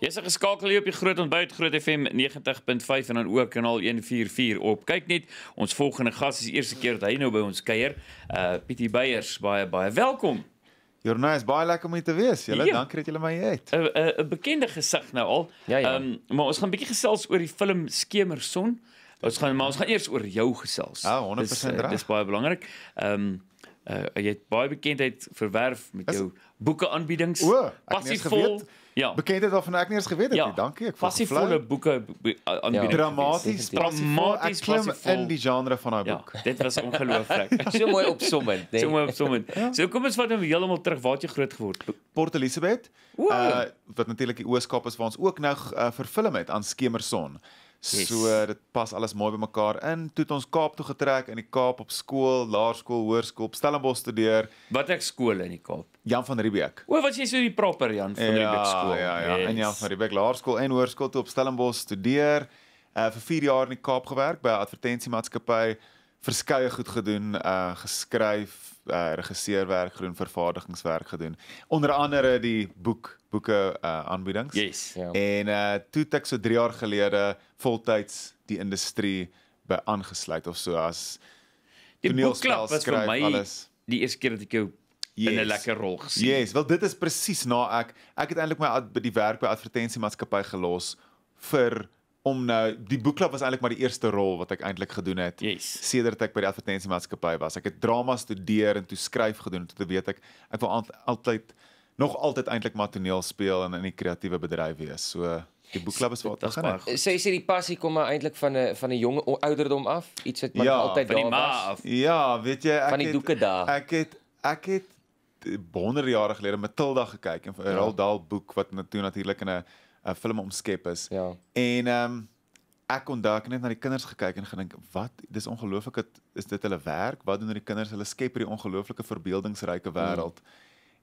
Jy's er geskakel hier op die Groot Ontbyt Groot FM 90.5 en dan ook kanaal 144 op. Kyk net, ons volgende gas is die eerste keer dat hy nou by ons kuier. Uh Pietie Beyers, baie baie welkom. Jornaal is baie lekker om dit te wees. Julle ja. dankie dat julle my het. 'n 'n 'n bekende gesig nou al. Ehm ja, ja. um, maar ons gaan 'n bietjie gesels oor die film Skemerson. Ons gaan maar ons gaan eers oor jou gesels. Ja, 100% eh, reg. Dis baie belangrik. Ehm um, uh, jy het baie bekendheid verwerf met jou boeke aanbiedings. Passievol. Ja. Bekendheid waarvan ek nie eens geweet het ja. nie. Ja. Dankie. Ek was vol van boeke eh, eh, ja, aanbiedings. Dramaties, dramaties klim in die genre van daai ja, boek. Ja, dit was ongelooflik. so mooi opsommend, nee. So mooi opsommend. ja. So kom ons vat hom nou heeltemal terug waar jy groot geword het. Port Elizabeth. Uh, wat natuurlik die Ooskaap is waar ons ook nou uh, vir film het aan Skemerson. Yes. So dit pas alles mooi bymekaar in. Toe het ons Kaap toe getrek in die Kaap op skool, laerskool, hoërskool, Stellenbosch studeer. Wat ek skool in die Kaap? Jan van Riebeeck. O, was jy so die proper Jan van ja, Riebeeck skool? Ja, ja, yes. en Jan van Riebeeck laerskool en hoërskool toe op Stellenbosch studeer. Uh vir 4 jaar in die Kaap gewerk by 'n advertensiemaatskappy, verskeie goed gedoen, uh geskryf, uh eh, regisseurwerk, groen vervaardigingswerk gedoen. Onder andere die boek boeke uh aanbiedings. Yes. Ja. En uh toe ek so 3 jaar gelede voltyds die industrie by aangesluit of so as die boekklap was skryf, vir my alles. die eerste keer dat ek jou yes. in 'n lekker rol gesien. Ja, yes. wel dit is presies na ek ek het eintlik my by die werk by advertensiemaatskappy gelos vir om nou die boekklap was eintlik maar die eerste rol wat ek eintlik gedoen het yes. sedert ek by die advertensiemaatskappy was. Ek het drama studeer en toe skryf gedoen tot ek weet ek ek wil altyd nog altyd eintlik maar toneel speel en in die kreatiewe bedryf wees. So Die boekklub is wat reg. Sy sê die passie kom maar eintlik van 'n van 'n jong ouderdom af, iets wat ja, altyd daar was. Ja, weet jy ek van die het, doeke daar. Ek het ek het honderd jare gelede Matilda gekyk en vir ja. Raldal boek wat natuurlik natuurlik in 'n 'n film omskep is. Ja. En ehm um, ek onthou ek net na die kinders gekyk en gedink wat dis ongelooflik is dit hulle werk? Wat doen hulle kinders? Hulle skep hierdie ongelooflike verbeeldingsryke mm. wêreld. Mm.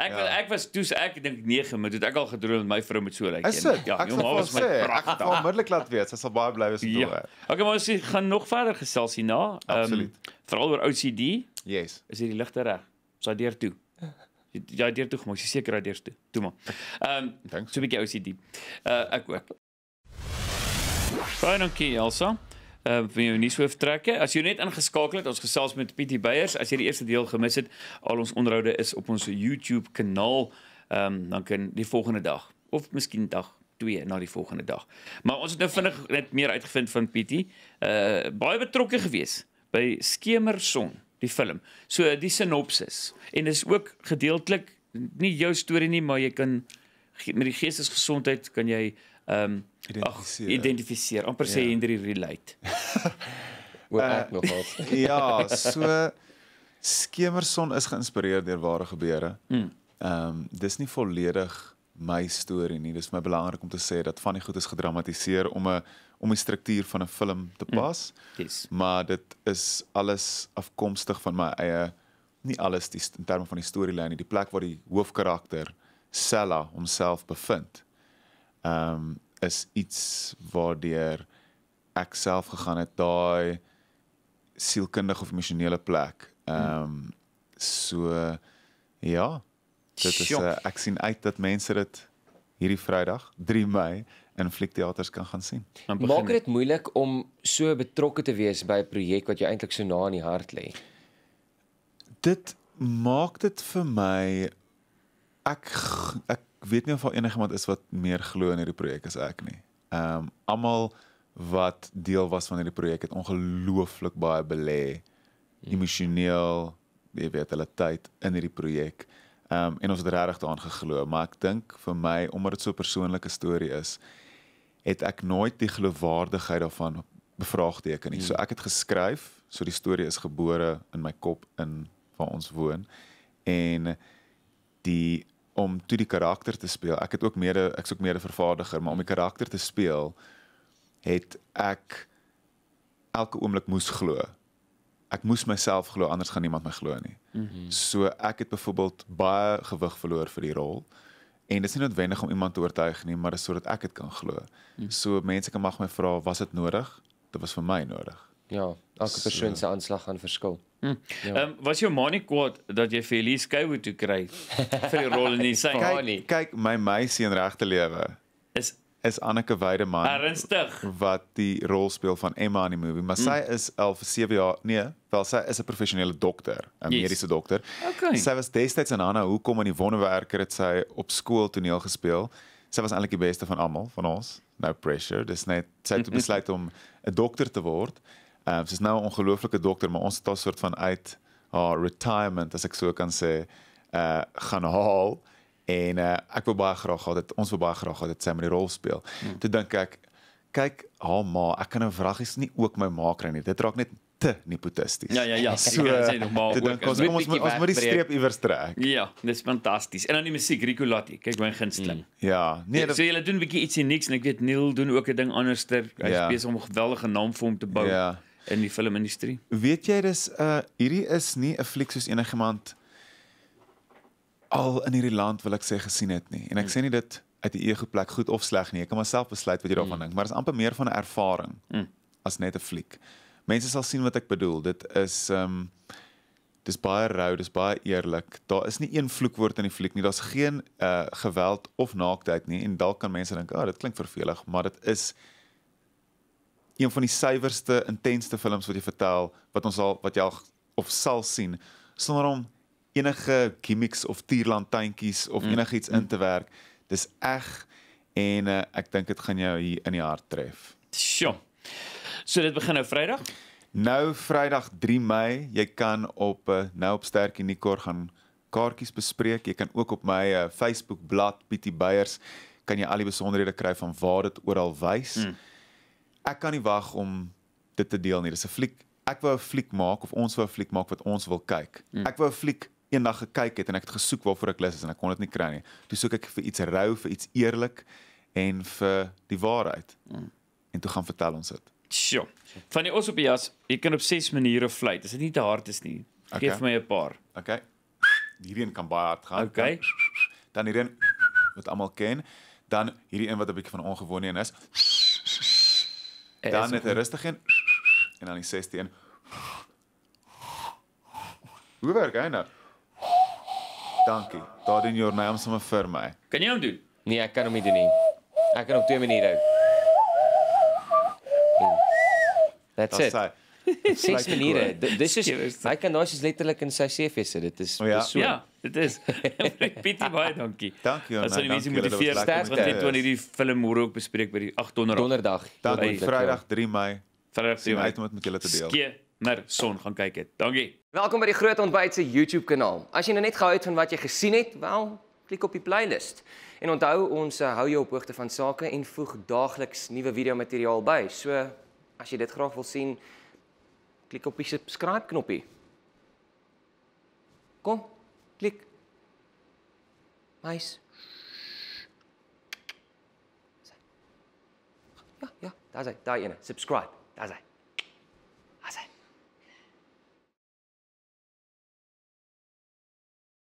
Ek ja. ek was toe ek dink 9 moet ek al gedroom met my vrou met so lyk like, en ja, jou ma was my pragtig. Ek wou onmiddellik laat weet, sy sal baie bly wees toe. Ja. Okay, maar ons gaan nog verder gesels hierna. Um, Absoluut. Veral oor OCD. Yes. Is hier die ligte reg? Ons daai deur toe. Ja, deur toe gemaak, sekerheid deur toe. Toe maar. Ehm, um, so 'n bietjie OCD. Uh eh, ek ook. Fyn en kiel, so uh eh, vir jou nuus hoof trekke. As jy net ingeskakel het, ons gesels met Pietie Beyers. As jy die eerste deel gemis het, al ons onderhoude is op ons YouTube kanaal. Ehm um, dan kan die volgende dag of miskien dag 2 na die volgende dag. Maar ons het nou vinnig net meer uitgevind van Pietie. Uh baie betrokke gewees by Skemerson, die film. So die sinopsis en dis ook gedeeltelik nie jou storie nie, maar jy kan met die geestesgesondheid kan jy uh ehm um, ag identifiseer. Amper sê ja. Henry relate. Eh, wat uh, ek nog het. ja, so Skemerson is geïnspireer deur ware gebeure. Hmm. Ehm um, dis nie volledig my storie nie. Dis my belangrik om te sê dat van die goed is gedramatiseer om 'n om die struktuur van 'n film te hmm. pas. Mm, yes. Maar dit is alles afkomstig van my eie nie alles die, in terme van die storielyn, die plek waar die hoofkarakter Sella homself bevind ehm um, is iets waardeur ek self gegaan het daai sielkundige of emosionele plek. Ehm um, so ja, dit is uh, ek sien uit dat mense dit hierdie Vrydag 3 Mei in fliekteaters kan gaan sien. Maak dit moeilik om so betrokke te wees by 'n projek wat jou eintlik so na in die hart lê. Dit maak dit vir my ek ek weet nie of daar enigiemand is wat meer glo in hierdie projek as ek nie. Ehm um, almal wat deel was van hierdie projek het ongelooflik baie belê emosioneel, jy weet, hulle tyd in hierdie projek. Ehm um, en ons het regtig daaraan geglo, maar ek dink vir my omdat dit so 'n persoonlike storie is, het ek nooit die geloofwaardigheid daarvan bevraagteken nie. So hmm. ek het geskryf, so die storie is gebore in my kop in waar ons woon en die om toe die karakter te speel. Ek het ook mede ek's ook mede vervaardiger, maar om die karakter te speel het ek elke oomblik moes glo. Ek moes myself glo anders gaan niemand my glo nie. Mm -hmm. So ek het byvoorbeeld baie gewig verloor vir die rol. En dit is nie noodwendig om iemand te oortuig nie, maar dit is sodat ek dit kan glo. Mm. So mense kan mag my vra, was dit nodig? Dit was vir my nodig. Ja, elke so. persoon se aanslag gaan verskil. Hm. Ja. Ehm ja. um, was jou ma nie kwaad dat jy vir Elise Kobe toe kry vir die rol in die sy kyk, kyk my meisie in regte lewe is is Anneke Weydeman. Ernstig. Wat die rol speel van Emma in die movie, maar hm. sy mm. is al vir 7 jaar, nee, wel sy is 'n professionele dokter, 'n yes. mediese dokter. Okay. Sy was destyds in Anna hoekom in die wonderwerker het sy op skool toneel gespeel. Sy was eintlik die beste van almal van ons. No pressure. Dis net sy het besluit om 'n dokter te word. Ehm uh, sy's nou 'n ongelooflike dokter, maar ons het al soort van uit haar retirement as ek sou kan sê, eh uh, gaan haal en uh, ek wil baie graag gehad het ons wil baie graag gehad het sy met die rol speel. Hmm. Toe dink ek kyk haar ma, ek kan 'n vragies nie ook my ma kry nie. Dit raak net te nepotisties. Ja ja ja, so sê nog maar. Ons moet ons moet die streep iewers trek. Ja, dis fantasties. En dan die musiek Rico Latti, kyk my gunsteling. Hmm. Ja, nee, dit, so julle doen 'n bietjie ietsie niks en ek weet Neil doen ook 'n ding anderster. Hy ja. is besig om 'n geweldige naam vir hom te bou. Ja. Yeah in die filmindustrie. Weet jy dis uh hierdie is nie 'n fliek soos enige iemand al in hierdie land wil ek sê gesien het nie. En ek mm. sê nie dit uit 'n ego plek goed of sleg nie. Ek kan myself besluit wat jy daarvan mm. dink, maar dit is amper meer van 'n ervaring mm. as net 'n fliek. Mense sal sien wat ek bedoel. Dit is um dis baie rou, dis baie eerlik. Daar is nie een vloekwoord in die fliek nie. Daar's geen uh geweld of naaktheid nie en dalk kan mense dink, "Ag, oh, dit klink vervelig," maar dit is een van die suiwerste, intensste films wat jy vertel wat ons al wat jy al of sal sien sonder om enige gimmicks of tierlantuintjies of mm. enigiets mm. in te werk. Dis eg en uh, ek dink dit gaan jou hier in die hart tref. Sjoe. So dit begin nou Vrydag. Nou Vrydag 3 Mei, jy kan op uh, nou op Sterkie Nicor gaan kaartjies bespreek. Jy kan ook op my uh, Facebook blad Pietie Beyers kan jy al die besonderhede kry van waar dit oral wys. Mm ek kan nie wag om dit te deel nie. Dis 'n fliek. Ek wou 'n fliek maak of ons wou 'n fliek maak wat ons wil kyk. Mm. Ek wou 'n fliek eendag gekyk het en ek het gesoek waarvoor ek lus is en ek kon dit nie kry nie. Toe soek ek vir iets rou, vir iets eerlik en vir die waarheid. Mm. En toe gaan vertel ons dit. Sjoe. Van die Osopias, jy kan op 6 maniere vlei. Dis net nie te hard is nie. Okay. Geef my 'n paar. Okay. Hierdie een kan baie hard gaan. Okay. Dan hierdie een wat almal ken, dan hierdie een wat 'n bietjie van ongewoon een is. Dan is net 'n rustige een en dan die 6de een. Hoe werk hy nou? Dankie. Daar in your name sommer vir my. Kan jy hom doen? Nee, ek kan hom nie doen nie. Ek kan op twee maniere. That's, That's it. Sy. Ses maniere. Dis is hy kan daar is letterlik in sy CV sê dit is oh, ja. so. Ja, dit is. Pietie baie dankie. Dankie. As jy mens moet die vier sterre wat net hierdie film môre ook bespreek by die 8 donderdag. Donderdag. Dankie. Vrydag 3 Mei. Vrydag 3 Mei. Uitmat met julle te deel. Skie. Maar son gaan kyk dit. Dankie. Welkom by die Groot Ontbyt se YouTube kanaal. As jy nou net gehou het van wat jy gesien het, wel, klik op die playlist. En onthou ons eh, hou jou op hoogte van sake en voeg daagliks nuwe video materiaal by. So as jy dit graag wil sien, Klik op die subscribe knoppie. Kom, klik. Mais. Ja, ja, daar's hy, daai ene, subscribe. Daar's hy.